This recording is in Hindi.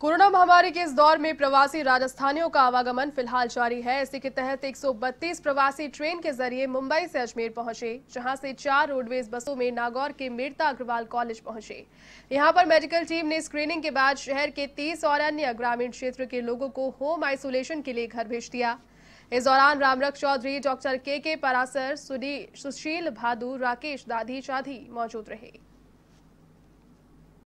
कोरोना महामारी के इस दौर में प्रवासी राजस्थानियों का आवागमन फिलहाल जारी है इसी के तहत 132 प्रवासी ट्रेन के जरिए मुंबई से अजमेर पहुंचे जहां से चार रोडवेज बसों में नागौर के मीरता अग्रवाल कॉलेज पहुंचे यहां पर मेडिकल टीम ने स्क्रीनिंग के बाद शहर के 30 और अन्य ग्रामीण क्षेत्र के लोगों को होम आइसोलेशन के लिए घर भेज दिया इस दौरान रामरख चौधरी डॉक्टर के के परासर सुशील भादू राकेश दाधी चाधी मौजूद रहे